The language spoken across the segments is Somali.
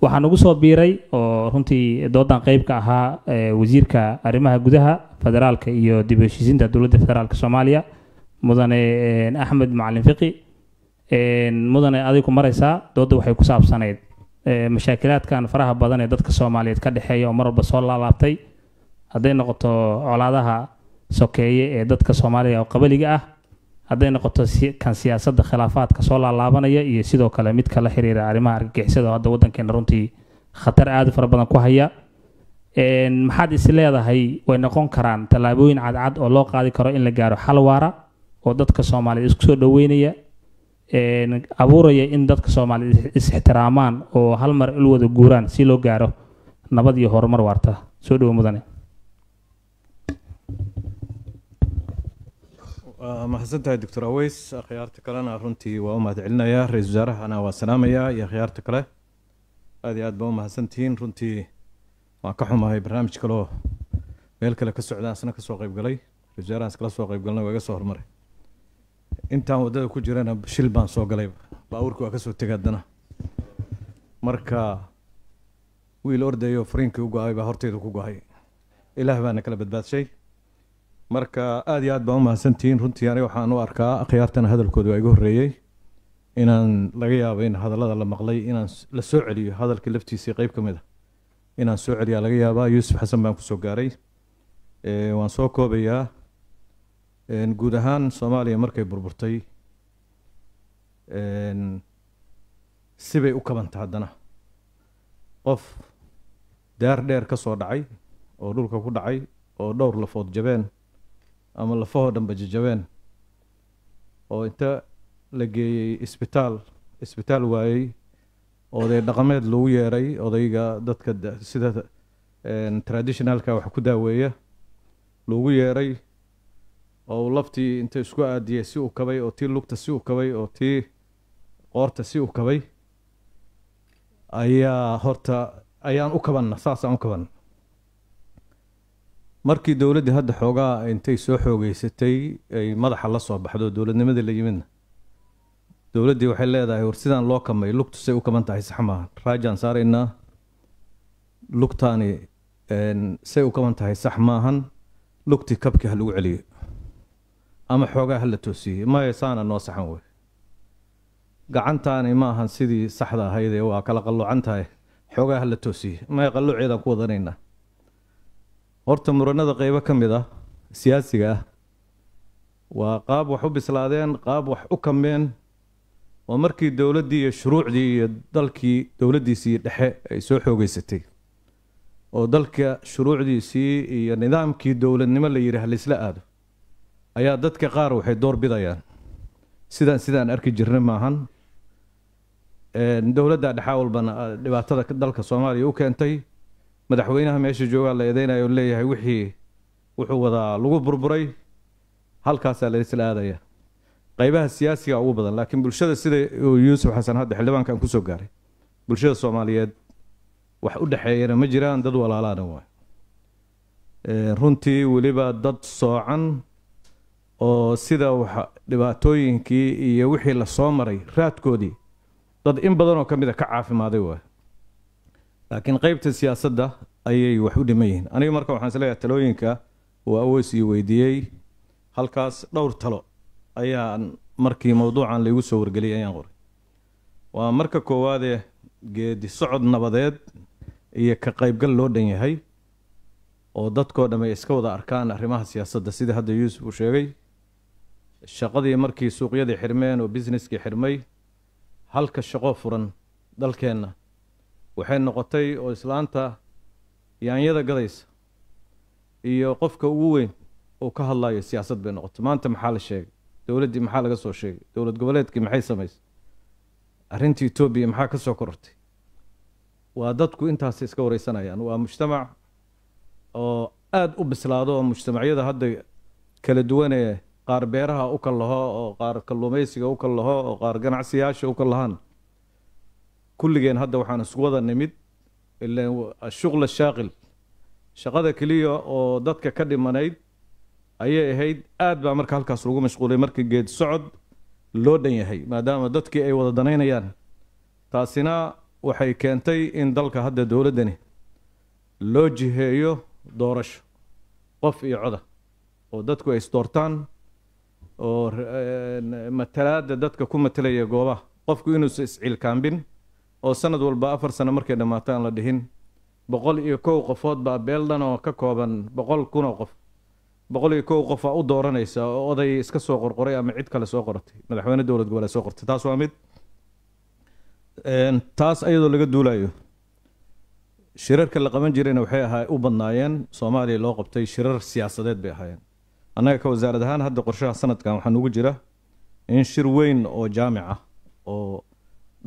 waxaa nagu soo biiray oo runtii doodan qeyb ka ahaa wasiirka arrimaha gudaha federaalka iyo dib heshiisiinta dowladda federaalka soomaaliya mudane axmed macalin fiqi mudane adigu mareysaa doodda waxay ku saabsanayd mashaakilaadkan faraha badan ee dadka soomaaliyeed ka dhexeeya oo mar walba soo laalaabtay hadday noqoto colaadaha sokeeye ee dadka soomaaliya oo qabaliga ah hadday noqoto kan siyaasada khilaafaadka soo laalaabanaya iyo sidoo kale midka la xiriira arrimaha argagixisada oo hadda waddankeena runtii khatar aada u fara badan ku haya maxaad is leedahay way noqon karaan tallaabooyin cadcad oo loo qaadi karo in la gaaro xal waara oo dadka soomaaliyeed isku soo dhoweynaya abuuraya in dadka soomaaliyeed is-ixtiraamaan oo hal mar il wada guuraan si loo gaaro nabad iyo horumar waarta soo dhowo mudane mahadsantahay doctor aweys akhyaarta kalena runtii waa u mahadcelinayaa ra-isul wasaarahana waa salaamayaa iyo akhyaarta kale aad iyo aad baa u mahadsantihiin runtii waan ka xumahay barnaamij kaleoo meel kale ka socdaan isna kasoo qeybgalay ra-isul wasaarahan iskala soo qeybgalna waa iga soo hormaray intaan waddada ku jirana shil baan soo galayba baabuurkii waa kasoo tegay haddana marka wiil ordayo fariinkii u go-ay baa horteyda ku go-ay ilaah baana kala badbaadshay marka aada iyo aad baan umahadsantihiin runtii aniga waxaan u arkaa akhyaartana hadalkooda waa iga horreeyey inaan laga yaabo in hadallada la maqlay inaan la soo celiyo hadalkii laftiisii qeyb ka mid a ah. inaan soo celiyaa laga yaabaa yuusuf xasan baan kusoo gaaray waan soo koobayaa guud ahaan soomaaliya markay burburtay sibay u kabanta haddana qof daar dheer ka soo dhacay oo dhulka ku dhacay oo dhowr lafood jabeen ama lafahoo dhanba jajabeen oo inta la geeyey isbitaal isbitaal waayey oday dhaqameed loogu yeeray odayga dadka sida traditionalka wax ku daaweeya loogu yeeray oo uu laftii inta isku aadiyay si u kabay oo tii lugta si u kabay oo tii qoorta si u kabay ayaa horta ayaan u kabanna saasaan u kabanna markii dowladdii hadda xoogaa intay soo xoogeysatay ay madaxa la soo baxdo dowladnimadii la yimidna dowladdii waxay leedahay war sidaan loo kamay lugtu say u kaban tahay sax maaha raajaan saaraynaa lugtaani say u kaban tahay sax maahan lugtii kabkii ha lagu celiyo ama xoogaa ha la toosiyey maya saana noo saxan wey gacantaani maahan sidii saxda ahaydee waa kala qalluucan tahay xoogaa ha la toosiyey maya qalluuceedaan ku wadanaynaa horta muranada qaybo ka mid ah siyaasiga ah waa qaab wax u bislaadeen qaab wax u kameen oo markii dowladdii iyo shuruucdii iyo dalkii dowladdiisii dhexe ay soo xoogeysatay oo dalka shuruucdiisii iyo nidaamkii dowladnimo la yidhaah laysla aado ayaa dadka qaar waxay door bidayaan sidaan sidaan arki jirna maahan dowladda dhexaa walbana dhibaatada dalka soomaaliya u keentay madaxweynaha meesha joogaa la eedeynaya leeyahay wixii wuxuu wadaa lagu burburay halkaasaa laisla aadaya qaybaha siyaasiga ugu badan laakiin bulshada sida yuusuf xasan hadda xildhibaankan kusoo gaaray bulshada soomaaliyeed wax u dhexeeyana ma jiraan dad walaalaana waay runtii weliba dad soocan oo sida dhibaatooyinkii iyo wixii lasoo maray raadkoodii dad in badanoo ka mid a ka caafimaaday waay laakiin qaybta siyaasadda ayay wax u dhiman yihiin aniga marka waxaan isleeyahay talooyinka uu awoys iyo weydiiyey halkaas dhowr talo ayaan markii mowduucan laigu soo wargeliyay ayaan qoray waa marka koowaadee geedi socod nabadeed iyo ka qaybgal loo dhan yahay oo dadkoo dhamm ay iska wada arkaan arrimaha siyaasadda sidai hadda yuusuf uu sheegay shaqadii markii suuqyadii xirmeen oo businesskii xirmay halka shaqo furan dalkeenna waxay noqotay oo islaanta yaanyada gadaysa iyo qofka ugu weyn uu ka hadlayo siyaasad bay noqotay maanta maxaa la sheegay dowladdii maxaa laga soo sheegay dowlad goboleedkii maxay samaysay arrintii etoobiya maxaa ka soo korortay waa dadku intaas iska wareysanayaan waa mujtamac oo aada u bislaado oo mujtamacyada hadda kala duwanee qaar beeraha u kallaho oo qaar kalluumaysiga u kallaho oo qaar ganacsiyaasha u kallahaan kulligeen hadda waxaan isku wada nimid ilaan ashuqla shaaqil shaqada keliya oo dadka ka dhimanayd ayay ahayd aad baa marka halkaas lagu mashquulay marka geed socod loo dhan yahay maadaama dadkii ay wada danaynayaan taasina waxay keentay in dalka hadda dowladdani loo jiheeyo doorasho qof iyo coda oo dadku ay isdoortaan oo eh, matalaadda dadka ku matalaya goobaha qofku inuusan iscilkaambin oo sanad walba afar sano markay dhammaato aan la dhihin boqol iyo kow qofood baa beeldan oo ka kooban boqol kun oo qof boqol iyo kow qof aa u dooranaysa oo oday iska soo qorqoray ama cid kale soo qoratay madaxweyne dowlad goboleed soo qortay taas waa mid taas iyadoo laga duulayo shirarka la qaban jirayna waxay ahaa u badnaayeen soomaaliya loo qabtay shirar siyaasadeed bay ahaayeen annaga ka wasaarad ahaan hadda qorshaha sanadkan waxaa nugu jira in shir weyn oo jaamic ah oo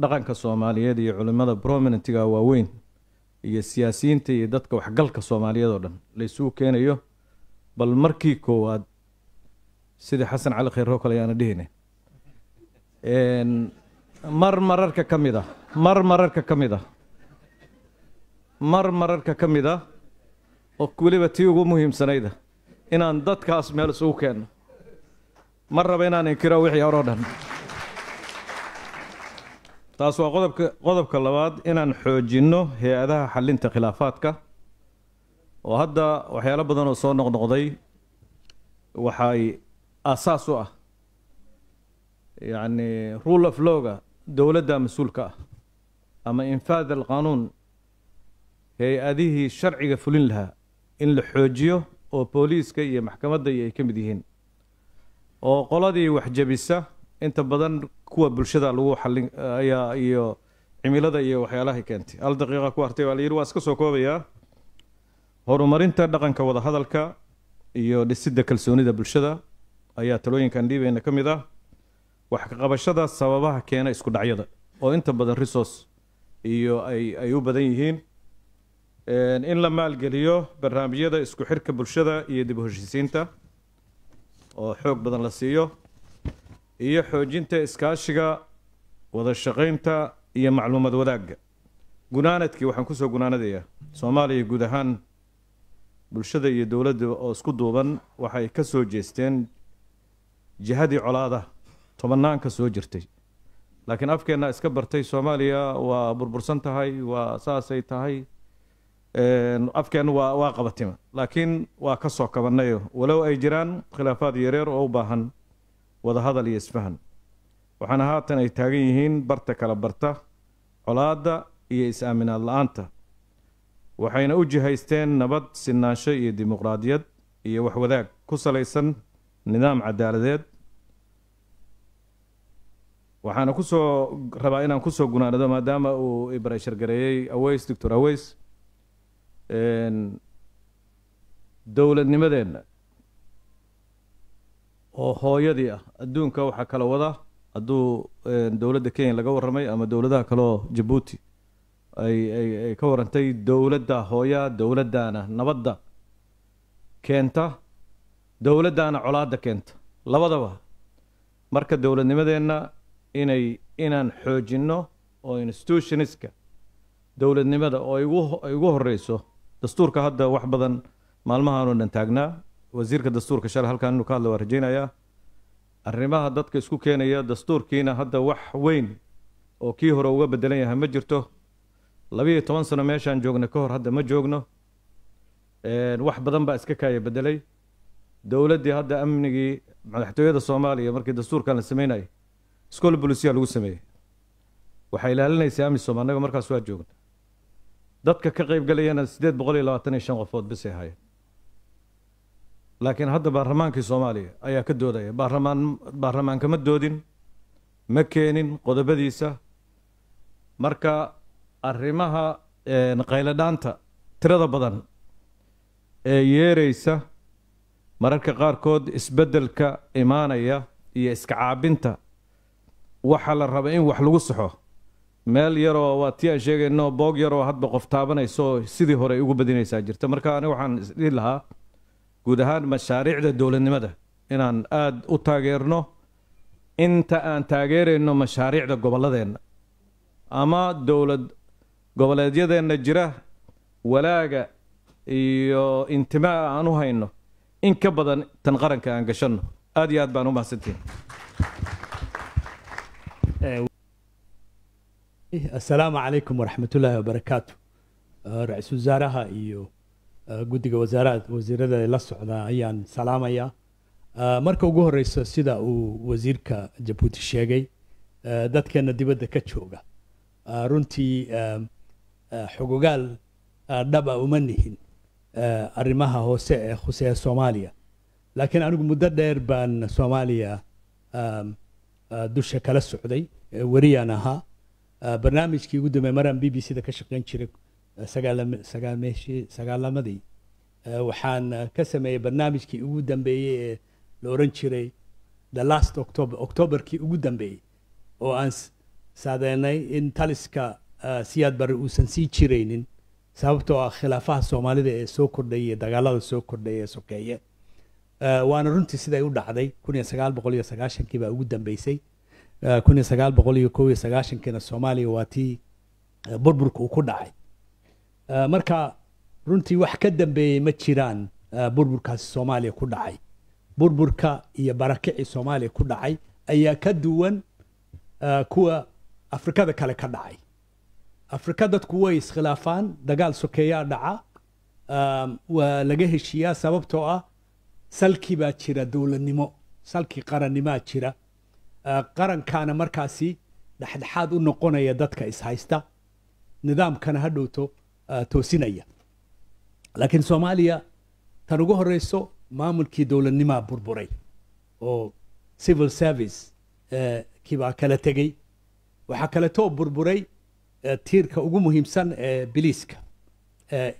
dhaqanka soomaaliyeed iyo culimmada brominentga waaweyn iyo siyaasiyiinta iyo dadka waxgalka soomaaliyeed oo dhan laysugu keenayo bal markii koowaad sida xasan cali kheyr kale ayaana dhihine mar mararka ka mid ah mar mararka ka mid ah mar mararka ka mid ah oo weliba tii ugu muhiimsanayda ah, inaan dadkaas meel isugu keenno ma raba inaan inkiro wixii horoo dhan taas waa qodobka qodobka labaad inaan xoojinno hay-adaha xallinta khilaafaadka oo hadda waxyaalo badan oo soo noqnoqday waxay asaas u ah yacni rule of lowga dowladda mas-uulka ah ama infaad alqaanuun hay-adihii sharciga fulin lahaa in la xoojiyo oo booliiska iyo maxkamadda iyo ay ka mid yihiin oo qoladii waxjabisa inta badan kuwa bulshada lagu xalin ayaa iyo cimilada iyo waxyaalahay keentay hal daqiiqa ku artay baa la yidhi waa iska soo koobayaa horumarinta dhaqanka wadahadalka iyo dhisidda kalsoonida bulshada ayaa talooyinkan dhiibayna ka mid ah wax ka qabashada sababaha keena isku dhacyada oo inta badan resource iyo ay ay u badan yihiin in la maalgeliyo barnaamijyada isku xirka bulshada iyo dib u heshiisiinta oo xoog badan la siiyo iyo xoojinta iskaashiga wada shaqaynta iyo macluumad wadaagga gunaanadkii waxaan kusoo gunaanadayaa soomaaliya guud ahaan bulshada iyo dowladda oo isku duuban waxay ka soo jeesteen jihadii colaada tobannaanka soo jirtay laakiin afkeenna iska bartay soomaaliya waa burbursan tahay waa saasay tahay afkeenna waa waa qabatima laakiin waa ka soo kabannayo walow ay jiraan khilaafaad yareer oo u baahan wadahadal iyo isfahan waxaana haatan ay taagan yihiin barta kala barta colaadda iyo is-aaminaad la-aanta waxayna u jihaysteen nabad sinaansho iyo dimuqraadiyad iyo waxwadaag ku salaysan nidaam cadaaladeed waxaana kusoo rabaa inaan kusoo gunaanado maadaama uu ibarashargareeyey aweys doctor aweys dowladnimadeenna oo hooyadii ah adduunka waxaa kala wada hadduu dowladda kenya laga warramay ama dowladaha kaleoo jabuuti ay ayay ka warantay dowladda hooyaa dowladdaana nabadda keenta dowladdaana colaadda keenta labadaba marka dowladnimadeenna inay inaan xoojinno oo institutionistka dowladnimada oo igu horreyso dastuurka hadda wax badan maalmahaanu dhan taagnaa wasiirka dastuurka shale halkan inuu ka hadla waa rajaynayaa arrimaha dadka isku keenaya dastuurkiina hadda wax weyn oo kii hore uga bedelan yahay ma jirto iyo toban sano meeshaan joogna ka hor hadda ma joogno wax badan baa iska kaaya bedelay dowladdii hadda amnigii madaxtooyada soomaaliya markii dastuurkan la sameynayay iskool bolisiya lagu sameeyey waxaa ilaalinaysa amisom annaga markaas waa joogna dadka ka qaybgalayana galayana siddeed boqol iyo labaatan iyo shan qofood bisay ahaayeen laakiin hadda baarlamaankii soomaaliya ayaa ka doodaya baarlamaan baarlamaanka ma doodin ma keenin qodobadiisa marka arrimaha qayladhaanta tirada badan ee yeeraysa mararka qaarkood isbeddelka imaanaya iyo iska caabinta waxaa la raba in wax lagu saxo meel yaroo waa tii aan sheegayno boog yaroo hadba qof taabanayso oo sidii hore ay ugu badinaysaa jirta marka aniga waxaan isdhihi lahaa guud ahaan mashaariicda dowladnimada inaan aada u taageerno inta aan taageerayno mashaariicda gobolladeenna ama dowlad goboleedyadeenna jira walaaga iyo intimaa aan u hayno in ka badan tan qaranka aan gashanno aada iyo aad baan u mahadsantihin assalaamu calaykum waraxmatullaahi wabarakaatu uh, ra-iisul wasaaraha iyo Ah, guddiga wasaara wasiirada la socdaan ayaan salaamayaa ah, marka ugu horeyso sida uu wasiirka jabuuti sheegay ah, dadkeena dibadda ka jooga runtii xogogaal dhaba uma nihin arrimaha hoose ee khuseeya soomaaliya laakiin anigu muddo dheer baan soomaaliya dusha kala socday wariyaan ahaa barnaamijkii ugu dambeey maraan b b c da ka shaqeyn jiray sagaalmeeshii sagaalamadii eh, waxaan eh, ka sameeyey barnaamijkii ugu dambeeyey ee la oran jiray the last october octoberkii ugu dambeeyey oo aan saadeynay in taliska eh, siyaad barre uusan sii jiraynin sababtoo ah khilaafaha soomaalida ee soo kordhaya iyo dagaalada soo kordhaya ee sokeeye waana runtii siday u dhacday kun sagaal boqol iyo sagaashankii baa ugu dambeysay kun iyo sagaal boqol iyo iyo sagaashankiina soomaaliya waa tii burburka uu ku dhacay marka runtii wax ka dambeeyey ma jiraan burburkaasi soomaaliya ku dhacay burburka iyo barakici soomaaliya ku dhacay ayaa ka duwan kuwa afrikada kale ka dhacay afrika dadku way iskhilaafaan dagaal sokeeyaa dhaca waa laga heshiiyaa sababtoo ah salki baa jira dowladnimo salki qarannimaa jira qarankaana markaasi dhexdhexaad u noqonaya dadka ishaysta nidaamkana hadhowto toosinaya laakiin soomaaliya tan ugu horeyso maamulkii dowladnimaa burburay oo civil service e, kibaa kala tegey waxaa kaleetoo burburay e, tiirka ugu muhiimsan ee biliiska ee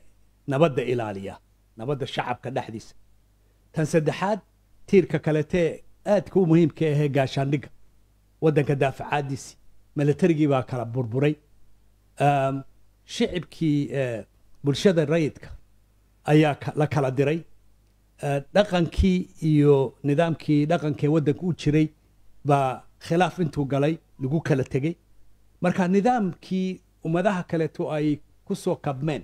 nabadda ilaaliya nabadda shacabka dhexdiisa tan saddexaad tiirka kaletee aadka u muhiimka ahee gaashaandhigga waddanka daafacaadiisi milatarigii baa kala burburay shicibkii bulshada rayidka ayaa la kala diray dhaqankii iyo nidaamkii dhaqankee waddanka u jiray baa khilaaf intuu galay lagu kala tegey marka nidaamkii ummadaha kaleetu ay ku soo kabmeen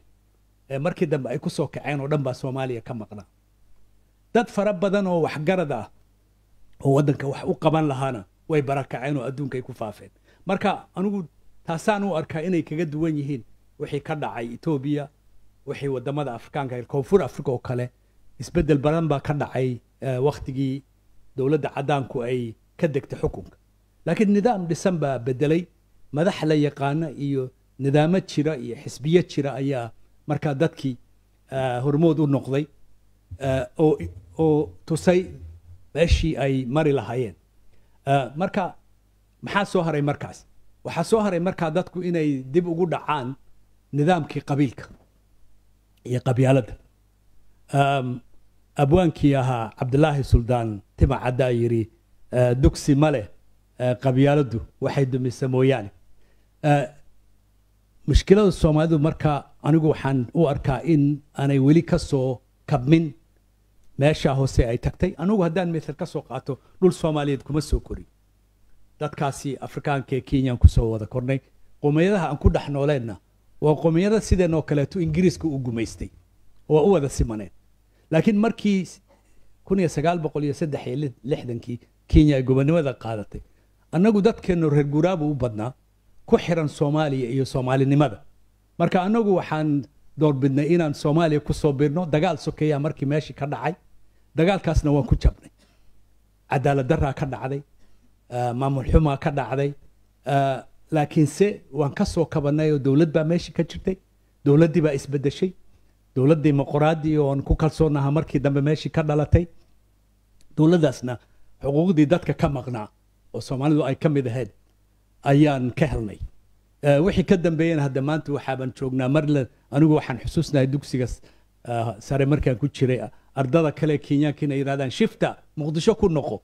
markii dambe ay ku soo kaceen oo dhan baa soomaaliya ka maqnaa dad fara badan oo waxgarad ah oo waddanka wax u qaban lahaana way barakaceen oo adduunka ay ku faafeen marka anigu taasaan u arkaa inay kaga duwan yihiin wixii ka dhacay etoobiya wixii wadamada afrikaanka koonfur africa oo kale isbedel badan baa ka dhacay eh, waktigii dowladda caddaanku ay ka degtay xukunka laakiin nidaam dhisan baa bedelay madax la yaqaano iyo nidaamo jira iyo xisbiyo jira ayaa markaa dadkii eh, hormood u noqday eh, oo tusay meeshii ay mari lahaayeen marka maxaa soo haray markaas waxaa soo haray markaa dadku inay dib ugu dhacaan nidaamkii qabiilka iyo qabyaaladda abwaankii ahaa cabdilaahi suldaan timacaddaa yidhi dugsi ma leh qabyaaladdu waxay dumisa mooyaane mushkilada soomaalidu marka anigu waxaan u arkaa in aanay weli ka soo kabmin meeshaa hoose ay tagtay anugu haddaan mesel ka soo qaato dhul soomaaliyeed kuma soo korin dadkaasi afrikaanka ee ku soo wada kornay qumayadaha aan ku dhex nooleenna waa qomiyada sideen oo kaleeto ingiriiska u gumaystay waa u wada simaneen laakiin markii kun iyo sagaal boqol iyo saddex iyo lixdankii kenya ay gobonimada qaadatay annagu dadkeennu reer guuraabu u badnaa ku xiran soomaaliya iyo soomaalinimada marka annagu waxaan doorbidnay inaan soomaaliya ku soo biirno dagaal sokeeyaa markii meeshii ka dhacay dagaalkaasna waan ku jabnay cadaalad daraa ka dhacday maamul xumaa ka dhacday laakiinse waan ka soo kabanay oo dowlad baa meesha ka jirtay dowladdii baa isbedeshay dowladdii muqoraadii oon ku kalsoonaha markii dambe meeshii ka dhalatay dowladdaasna xuquuqdii dadka ka maqnaa oo soomaalidu ay ka mid ahayd ayaan ka helnay wixii ka dambeeyana hadda maanta waxaabaan joognaa maryland anigu waxaan xusuusnahay dugsiga ah, sare markaan ku jiray ardada kale kenyaanka inay yidhahdaan shifta muqdisho ku noqo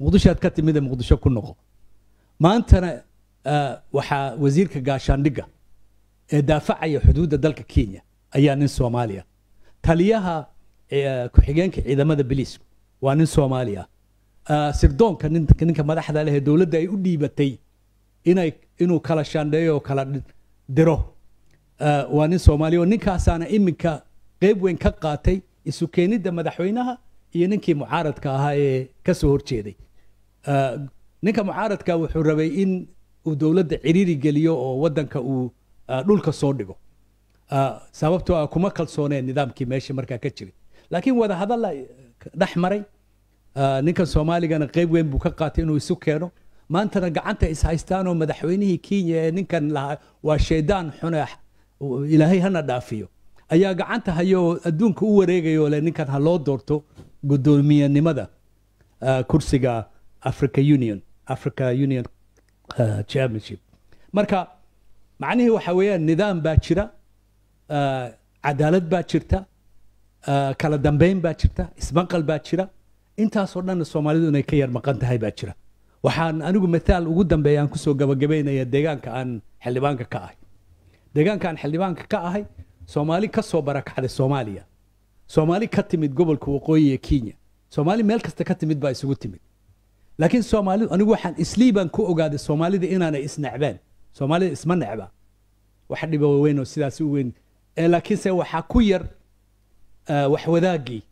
muqdishoad ka timide muqdisho ku noqo maantana waxaa wasiirka gaashaandhigga ee daafacaya xuduudda dalka kenya ayaa nin soomaaliya taliyaha ku-xigeenka ciidamada biliisku waa nin soomaaliya ah, sirdoonka ninka madaxda leh ee dowladda ay u dhiibatay inay inuu kala shaandheeyo oo kala diro ah, waa nin soomaaliya oo ninkaasaana iminka qeyb weyn ka qaatay isu keenidda madaxweynaha iyo ninkii mucaaradka ahaa ee ka soo horjeeday ah, ninka mucaaradka wuxuu rabay in uu dowladda ciriiri geliyo oo wadanka uu ah, dhulka soo dhigo ah, sababtoo ah kuma kalsooneen nidaamkii meesha markaa ka jiray laakiin wada hadalla eh, dhex maray ah, ninkan soomaaligana qeyb weyn buu ka qaatay inuu isu keeno maantana gacanta is haystaan madaxweynihii kenya ee ninkan lahaa waa shaydaan xune ilaahay hana dhaafiyo ayaa gacanta hayo adduunka u wareegayo le ninkan ha loo doorto guddoomiyanimada kursiga africa union africa union Uh, championship marka macnihii waxa weeyaan nidaam baa jira uh, cadaalad baa jirta uh, kala dambeyn baa jirta ismaqal baa jira intaasoo dhanna soomaalidu inay ka yar maqan tahay baa jira waxaan anigu mataal ugu dambeeya kusoo gabagabaynaya deegaanka aan xildhibaanka ka ahay deegaanka aan xildhibaanka ka ahay soomaali ka soo barakacday soomaaliya soomaali ka timid gobolka waqooyi ee kenya soomaali meel kasta ka timid baa isugu timid laakiin soomaalidu anigu waxaan isliibaan ku ogaaday soomaalida inaanay isnecbeen soomaalida isma necba wax dhiba weyn sidaasi u weyn eh, laakiinse waxaa ku yar eh, wax wadaagii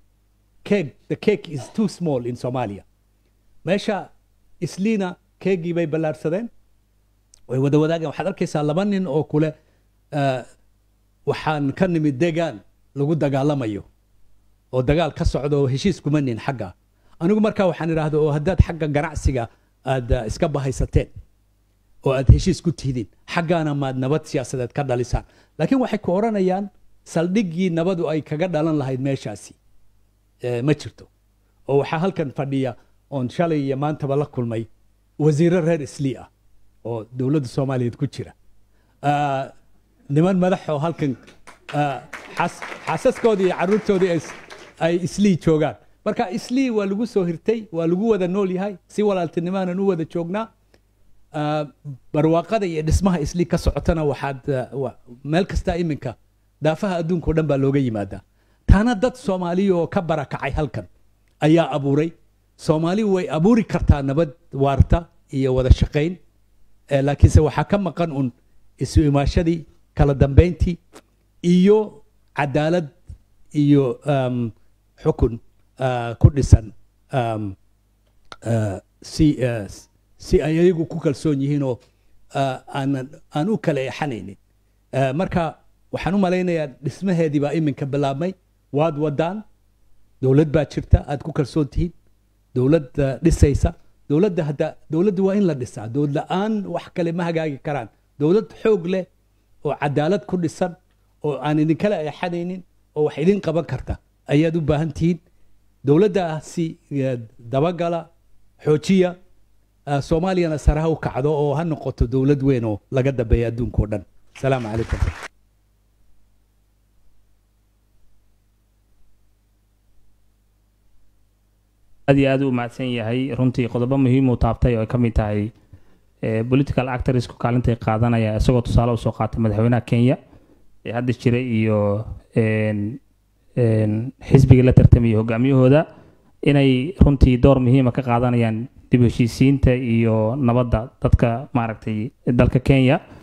cake the cake is too small in Somalia meesha isliina keegii bay ballaarsadeen way wada wadaageen waxaad arkaysaa laba nin oo kule eh, waxaan ka nimid deegaan lagu dagaalamayo oo dagaal ka socda oo heshiis kuma nin xagga anigu markaa waxaan idhaahda oo haddaad xagga ganacsiga aad ah, iska bahaysateen oo aad heshiis ku tihdin xaggaana maad nabad siyaasadeed ka dhalisaan laakiin waxay ku odhanayaan saldhiggii nabadu ay kaga dhalan lahayd meeshaasi ma jirto oo waxaa halkan fadhiya oon shalay iyo maantaba la kulmay wasiirro reer islii ah oo dowladda soomaaliyeed ku jira niman madax oo halkan xaasaskoodii iyo caruurtoodii ay islii joogaan marka islii waa lagu soo hirtay waa lagu wada nool yahay si walaaltinimanan u wada joognaa ah, barwaaqada iyo dhismaha islii ka socotana waxaad ah, meel kastaa iminka daafaha adduunka o dhan baa looga yimaadaa taana dad soomaaliya oo ka barakacay halkan ayaa abuuray soomaali way abuuri kartaa nabad waarta iyo wada shaqayn eh, laakiinse waxaa ka maqan un isu imaashadii kala dambayntii iyo cadaalad iyo xukun Uh, ku dhisan si ay ayagu ku kalsoon yihiin oo uh, aan u kale exanaynin uh, marka waxaan u malaynayaa dhismaheedii baa iminka bilaabmay waad wadaan dowlad baa jirta aad ku kalsoon tihiin dowlad dhisaysa dowladda hadda dowladda waa in la dhisaa dowlad la-aan wax kale ma hagaagi karaan dowlad xoog leh oo cadaalad ku dhisan oo aan idinkala eexanaynin oo wax idin qaban karta ayaad u baahan tihiin dowladda si eh, dabagala xoojiya eh, soomaaliyana saraha u kacdo oo ha noqoto dowlad weyn oo laga dambeeya adduunka o dhan asalaamu calaykum aad iyo aad u mahadsan yahay runtii qodobo muhiim taabtay oo ay ka mid tahay eh, political actorisku kaalintay qaadanaya isagoo tusaale usoo qaatay madaxweynaha kenya ee hadda jira iyo xisbiga la tartamiyo hogaamiyahooda inay runtii door muhiima ka qaadanayaan dib heshiisiinta iyo nabadda dadka maaragtay dalka kenya